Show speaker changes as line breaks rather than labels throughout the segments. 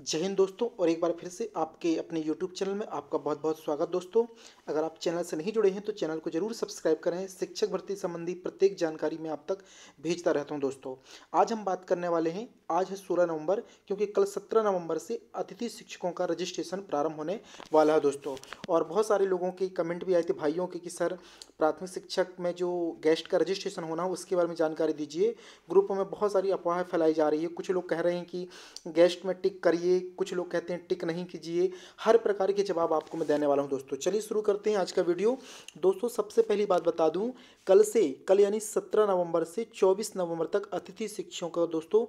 जय हिंद दोस्तों और एक बार फिर से आपके अपने YouTube चैनल में आपका बहुत बहुत स्वागत दोस्तों अगर आप चैनल से नहीं जुड़े हैं तो चैनल को जरूर सब्सक्राइब करें शिक्षक भर्ती संबंधी प्रत्येक जानकारी मैं आप तक भेजता रहता हूं दोस्तों आज हम बात करने वाले हैं आज है सोलह नवंबर क्योंकि कल सत्रह नवंबर से अतिथि शिक्षकों का रजिस्ट्रेशन प्रारंभ होने वाला है दोस्तों और बहुत सारे लोगों के कमेंट भी आए थे भाइयों के कि सर प्राथमिक शिक्षक में जो गेस्ट का रजिस्ट्रेशन होना उसके बारे में जानकारी दीजिए ग्रुप में बहुत सारी अफवाह फैलाई जा रही है कुछ लोग कह रहे हैं कि गेस्ट में टिक करिए जाइए कुछ लोग कहते हैं टिक नहीं कीजिए हर प्रकार के जवाब आपको मैं देने वाला हूँ दोस्तों चलिए शुरू करते हैं आज का वीडियो दोस्तों सबसे पहली बात बता दूँ कल से कल यानी सत्रह नवम्बर से चौबीस नवम्बर तक अतिथि शिक्षकों का दोस्तों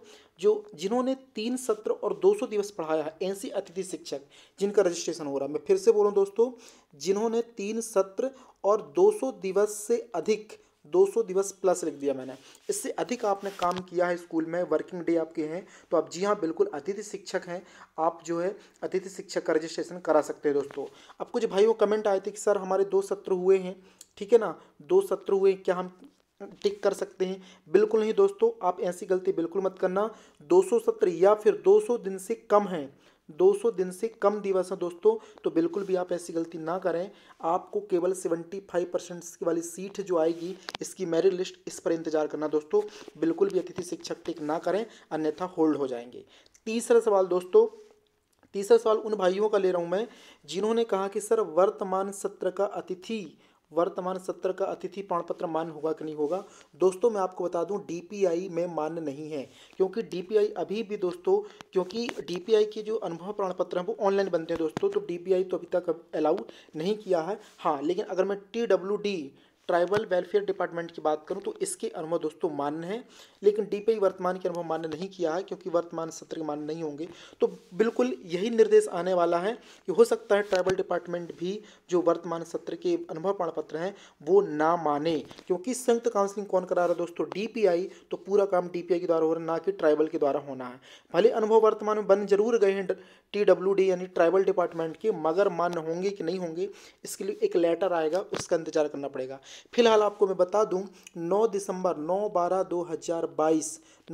जो जिन्होंने तीन सत्र और दो दिवस पढ़ाया है एन अतिथि शिक्षक जिनका रजिस्ट्रेशन हो रहा है मैं फिर से बोलूँ दोस्तों जिन्होंने तीन सत्र और 200 दिवस से अधिक 200 दिवस प्लस लिख दिया मैंने इससे अधिक आपने काम किया है स्कूल में वर्किंग डे आपके हैं तो आप जी हाँ बिल्कुल अतिथि शिक्षक हैं आप जो है अतिथि शिक्षक का रजिस्ट्रेशन करा सकते हैं दोस्तों अब कुछ भाइयों कमेंट आए थे कि सर हमारे दो सत्र हुए हैं ठीक है ना दो सत्र हुए क्या हम टिक कर सकते हैं बिल्कुल नहीं दोस्तों आप ऐसी गलती बिल्कुल मत करना सौ सत्र या फिर सौ दिन से कम हैं 200 दिन से कम दिवस है दोस्तों तो बिल्कुल भी आप ऐसी गलती ना करें आपको केवल 75 परसेंट वाली सीट जो आएगी इसकी मेरिट लिस्ट इस पर इंतजार करना दोस्तों बिल्कुल भी अतिथि शिक्षक टिक ना करें अन्यथा होल्ड हो जाएंगे तीसरा सवाल दोस्तों तीसरा सवाल उन भाइयों का ले रहा हूँ मैं जिन्होंने कहा कि सर वर्तमान सत्र का अतिथि वर्तमान सत्र का अतिथि प्रमाणपत्र मान्य होगा कि नहीं होगा दोस्तों मैं आपको बता दूं डीपीआई में मान्य नहीं है क्योंकि डीपीआई अभी भी दोस्तों क्योंकि डीपीआई के जो अनुभव प्रमाण पत्र हैं वो ऑनलाइन बनते हैं दोस्तों तो डीपीआई तो अभी तक अलाउ नहीं किया है हाँ लेकिन अगर मैं T W D tribal welfare department की बात करूं तो इसके अनुभव दोस्तों मान्य हैं लेकिन डीपीआई वर्तमान के अनुभव मान्य नहीं किया है क्योंकि वर्तमान सत्र के मान्य नहीं होंगे तो बिल्कुल यही निर्देश आने वाला है कि हो सकता है ट्राइबल डिपार्टमेंट भी जो वर्तमान सत्र के अनुभव पत्र हैं वो ना माने क्योंकि संयुक्त काउंसिलिंग कौन करा रहा है दोस्तों डी तो पूरा काम डी के द्वारा हो रहा है ना कि ट्राइबल के द्वारा होना है भले अनुभव वर्तमान में बन जरूर गए हैं टी यानी ट्राइबल डिपार्टमेंट के मगर मान्य होंगे कि नहीं होंगे इसके लिए एक लेटर आएगा उसका इंतजार करना पड़ेगा फिलहाल आपको मैं बता दूं 9 दिसंबर 9 बारह 2022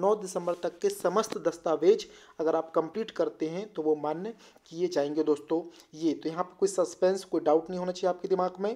9 दिसंबर तक के समस्त दस्तावेज अगर आप कंप्लीट करते हैं तो वो मान्य किए जाएंगे दोस्तों ये तो यहाँ पर कोई सस्पेंस कोई डाउट नहीं होना चाहिए आपके दिमाग में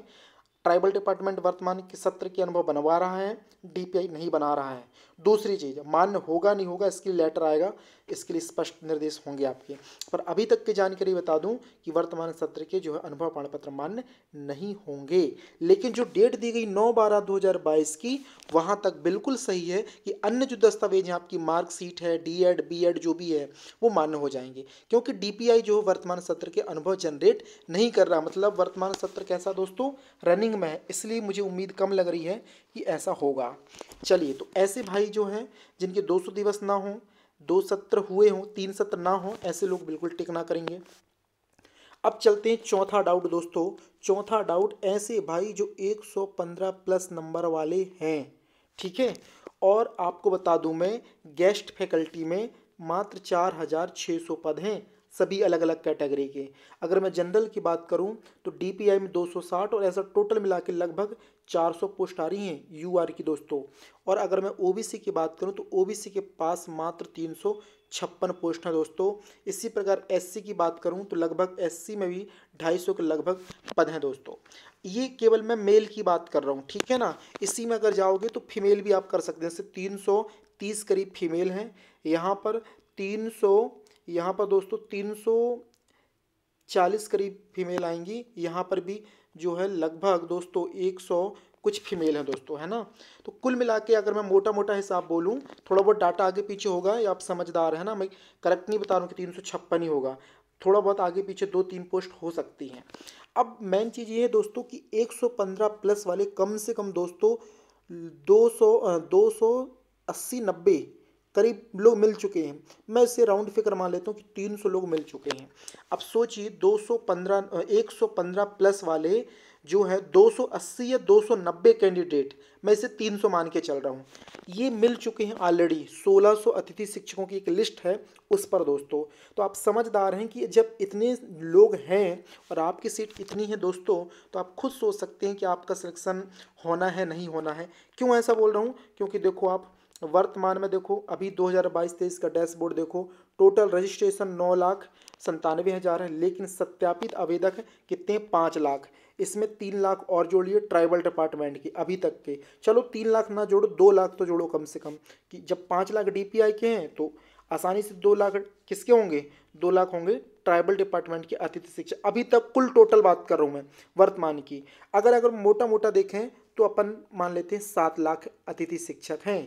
ट्राइबल डिपार्टमेंट वर्तमान के सत्र के अनुभव बनवा रहा है डीपीआई नहीं बना रहा है दूसरी चीज़ मान्य होगा नहीं होगा इसके लेटर आएगा इसके लिए स्पष्ट निर्देश होंगे आपके पर अभी तक की जानकारी बता दूं कि वर्तमान सत्र के जो है अनुभव पत्र मान्य नहीं होंगे लेकिन जो डेट दी गई नौ बारह दो हज़ार बाईस की वहाँ तक बिल्कुल सही है कि अन्य जो दस्तावेज हैं आपकी मार्कशीट है डी एड बी एड जो भी है वो मान्य हो जाएंगे क्योंकि डी पी आई जो वर्तमान सत्र के अनुभव जनरेट नहीं कर रहा मतलब वर्तमान सत्र कैसा दोस्तों रनिंग में है इसलिए मुझे उम्मीद कम लग रही है कि ऐसा होगा चलिए तो ऐसे भाई जो हैं जिनके 200 दिवस ना हों दो सत्र हुए हों तीन सत्र ना हो ऐसे लोग बिल्कुल टिक ना करेंगे अब चलते हैं चौथा डाउट दोस्तों चौथा डाउट ऐसे भाई जो 115 प्लस नंबर वाले हैं ठीक है और आपको बता दूं मैं गेस्ट फैकल्टी में मात्र चार हज़ार छः सौ पद हैं सभी अलग अलग कैटेगरी के अगर मैं जनरल की बात करूं तो डीपीआई में 260 और ऐसा टोटल मिला के लगभग 400 पोस्ट आ रही हैं यूआर की दोस्तों और अगर मैं ओबीसी की बात करूं तो ओबीसी के पास मात्र तीन छप्पन पोस्ट हैं दोस्तों इसी प्रकार एससी की बात करूं तो लगभग एससी में भी ढाई सौ के लगभग पद हैं दोस्तों ये केवल मैं मेल की बात कर रहा हूं ठीक है ना इसी में अगर जाओगे तो फीमेल भी आप कर सकते हैं जैसे तीन सौ तीस करीब फीमेल हैं यहाँ पर तीन सौ यहाँ पर दोस्तों तीन चालीस करीब फीमेल आएंगी यहाँ पर भी जो है लगभग दोस्तों एक सौ कुछ फीमेल हैं दोस्तों है ना तो कुल मिला के अगर मैं मोटा मोटा हिसाब बोलूँ थोड़ा बहुत डाटा आगे पीछे होगा या आप समझदार है ना मैं करेक्ट नहीं बता रहा हूँ कि तीन सौ छप्पन ही होगा थोड़ा बहुत आगे पीछे दो तीन पोस्ट हो सकती हैं अब मेन चीज़ ये है दोस्तों कि 115 प्लस वाले कम से कम दोस्तों दो सौ नब्बे करीब लोग मिल चुके हैं मैं इसे राउंड फिगर मान लेता हूँ कि तीन सौ लोग मिल चुके हैं अब सोचिए दो सौ पंद्रह एक सौ पंद्रह प्लस वाले जो है 280 या 290 कैंडिडेट मैं इसे 300 मान के चल रहा हूँ ये मिल चुके हैं ऑलरेडी 1600 अतिथि शिक्षकों की एक लिस्ट है उस पर दोस्तों तो आप समझदार हैं कि जब इतने लोग हैं और आपकी सीट इतनी है दोस्तों तो आप खुद सोच सकते हैं कि आपका सिलेक्शन होना है नहीं होना है क्यों ऐसा बोल रहा हूँ क्योंकि देखो आप वर्तमान में देखो अभी 2022-23 का डैशबोर्ड देखो टोटल रजिस्ट्रेशन नौ लाख संतानवे हज़ार है लेकिन सत्यापित आवेदक कितने पाँच लाख इसमें तीन लाख और जोड़िए ट्राइबल डिपार्टमेंट की अभी तक के चलो तीन लाख ना जोड़ो दो लाख तो जोड़ो कम से कम कि जब पाँच लाख डीपीआई के हैं तो आसानी से दो लाख किसके होंगे दो लाख होंगे ट्राइबल डिपार्टमेंट के अतिथि शिक्षा अभी तक कुल टोटल बात कर रहा हूँ मैं वर्तमान की अगर अगर मोटा मोटा देखें तो अपन मान लेते हैं सात लाख अतिथि शिक्षक हैं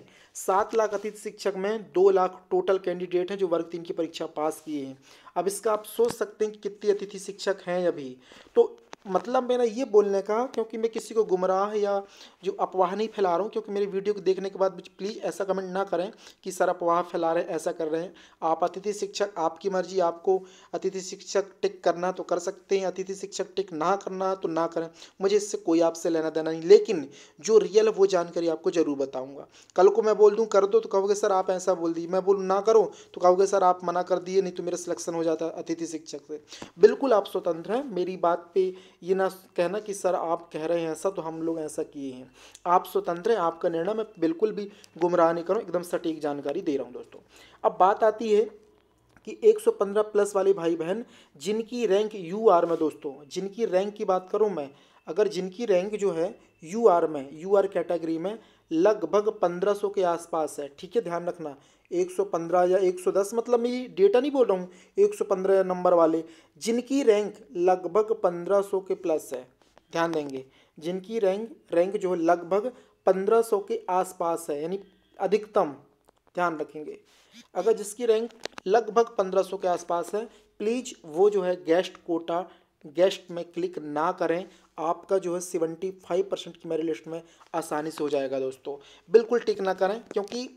सात लाख अतिथि शिक्षक में दो लाख टोटल कैंडिडेट हैं जो वर्ग तीन की परीक्षा पास किए हैं अब इसका आप सोच सकते हैं कितने अतिथि शिक्षक हैं अभी तो मतलब मेरा ये बोलने का क्योंकि मैं किसी को गुमराह या जो अफवाह नहीं फैला रहा हूँ क्योंकि मेरी वीडियो को देखने के बाद प्लीज़ ऐसा कमेंट ना करें कि सर अफवाह फैला रहे ऐसा कर रहे हैं आप अतिथि शिक्षक आपकी मर्जी आपको अतिथि शिक्षक टिक करना तो कर सकते हैं अतिथि शिक्षक टिक ना करना तो ना करें मुझे इससे कोई आपसे लेना देना नहीं लेकिन जो रियल वो जानकारी आपको ज़रूर बताऊँगा कल को मैं बोल दूँ कर दो तो कहोगे सर आप ऐसा बोल दिए मैं बोलूँ ना करो तो कहोगे सर आप मना कर दिए नहीं तो मेरा सिलेक्शन हो जाता अतिथि शिक्षक से बिल्कुल आप स्वतंत्र हैं मेरी बात पर ये ना कहना कि सर आप कह रहे हैं ऐसा तो हम लोग ऐसा किए हैं आप स्वतंत्र हैं आपका निर्णय मैं बिल्कुल भी गुमराह नहीं करूँ एकदम सटीक जानकारी दे रहा हूँ दोस्तों अब बात आती है कि 115 प्लस वाले भाई बहन जिनकी रैंक यू आर में दोस्तों जिनकी रैंक की बात करूँ मैं अगर जिनकी रैंक जो है यू आर में यू आर कैटेगरी में लगभग सौ के आसपास है ठीक है ध्यान रखना 115 या 110 मतलब मैं डेटा नहीं बोल रहा हूँ 115 नंबर वाले जिनकी रैंक लगभग 1500 के प्लस है ध्यान देंगे जिनकी रैंक रैंक जो है लगभग 1500 के आसपास है यानी अधिकतम ध्यान रखेंगे अगर जिसकी रैंक लगभग 1500 के आसपास है प्लीज़ वो जो है गेस्ट कोटा गेस्ट में क्लिक ना करें आपका जो है सेवेंटी फाइव परसेंट की मेरी लिस्ट में आसानी से हो जाएगा दोस्तों बिल्कुल टिक ना करें क्योंकि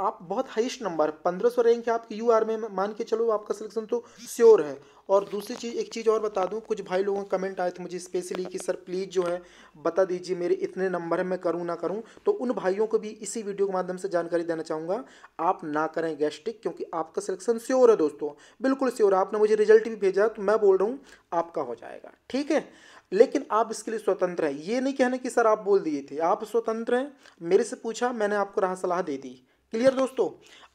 आप बहुत हाइस्ट नंबर पंद्रह सौ रैंक है आपकी यू आर में मान के चलो आपका सिलेक्शन तो श्योर है और दूसरी चीज़ एक चीज़ और बता दूं कुछ भाई लोगों का कमेंट आए थे मुझे स्पेशली कि सर प्लीज़ जो है बता दीजिए मेरे इतने नंबर है मैं करूं ना करूं तो उन भाइयों को भी इसी वीडियो के माध्यम से जानकारी देना चाहूँगा आप ना करें गैस्ट्रिक क्योंकि आपका सिलेक्शन श्योर है दोस्तों बिल्कुल श्योर आपने मुझे रिजल्ट भी भेजा तो मैं बोल रहा हूँ आपका हो जाएगा ठीक है लेकिन आप इसके लिए स्वतंत्र हैं ये नहीं कहना कि सर आप बोल दिए थे आप स्वतंत्र हैं मेरे से पूछा मैंने आपको राह सलाह दे दी क्लियर दोस्तों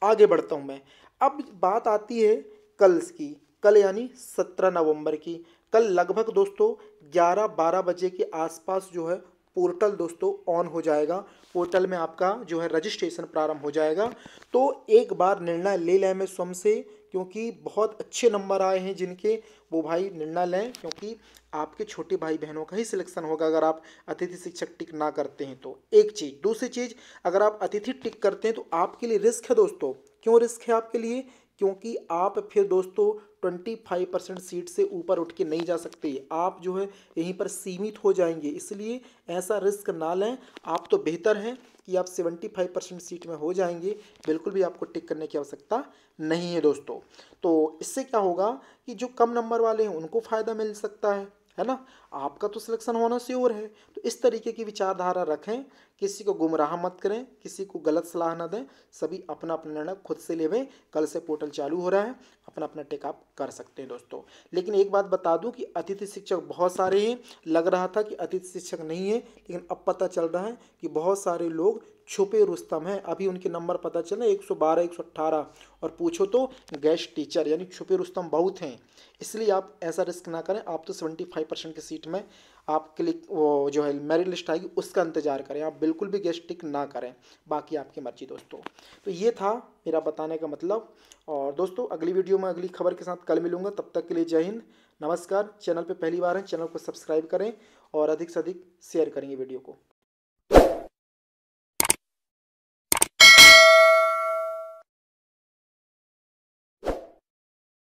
आगे बढ़ता हूँ मैं अब बात आती है कल्स की कल यानी सत्रह नवंबर की कल लगभग दोस्तों ग्यारह बारह बजे के आसपास जो है पोर्टल दोस्तों ऑन हो जाएगा पोर्टल में आपका जो है रजिस्ट्रेशन प्रारंभ हो जाएगा तो एक बार निर्णय ले लें मैं स्वयं से क्योंकि बहुत अच्छे नंबर आए हैं जिनके वो भाई निर्णय लें क्योंकि आपके छोटे भाई बहनों का ही सिलेक्शन होगा अगर आप अतिथि शिक्षक टिक ना करते हैं तो एक चीज़ दूसरी चीज़ अगर आप अतिथि टिक करते हैं तो आपके लिए रिस्क है दोस्तों क्यों रिस्क है आपके लिए क्योंकि आप फिर दोस्तों ट्वेंटी फाइव परसेंट सीट से ऊपर उठ के नहीं जा सकते आप जो है यहीं पर सीमित हो जाएंगे इसलिए ऐसा रिस्क ना लें आप तो बेहतर हैं कि आप सेवेंटी फाइव परसेंट सीट में हो जाएंगे बिल्कुल भी आपको टिक करने की आवश्यकता नहीं है दोस्तों तो इससे क्या होगा कि जो कम नंबर वाले हैं उनको फ़ायदा मिल सकता है है ना आपका तो सिलेक्शन होना श्योर है तो इस तरीके की विचारधारा रखें किसी को गुमराह मत करें किसी को गलत सलाह ना दें सभी अपना अपना निर्णय खुद से लेवें कल से पोर्टल चालू हो रहा है अपना अपना टेकअप कर सकते हैं दोस्तों लेकिन एक बात बता दूं कि अतिथि शिक्षक बहुत सारे हैं लग रहा था कि अतिथि शिक्षक नहीं है लेकिन अब पता चल रहा है कि बहुत सारे लोग छुपे रुस्तम हैं अभी उनके नंबर पता चले 112 118 और पूछो तो गैस टीचर यानी छुपे रुस्तम बहुत हैं इसलिए आप ऐसा रिस्क ना करें आप तो 75 परसेंट की सीट में आप क्लिक वो जो है मेरिट लिस्ट आएगी उसका इंतजार करें आप बिल्कुल भी गेस्ट टिक ना करें बाकी आपकी मर्जी दोस्तों तो ये था मेरा बताने का मतलब और दोस्तों अगली वीडियो में अगली खबर के साथ कल मिलूंगा तब तक के लिए जय हिंद नमस्कार चैनल पे पहली बार हैं चैनल को सब्सक्राइब करें और अधिक से अधिक शेयर करेंगे वीडियो को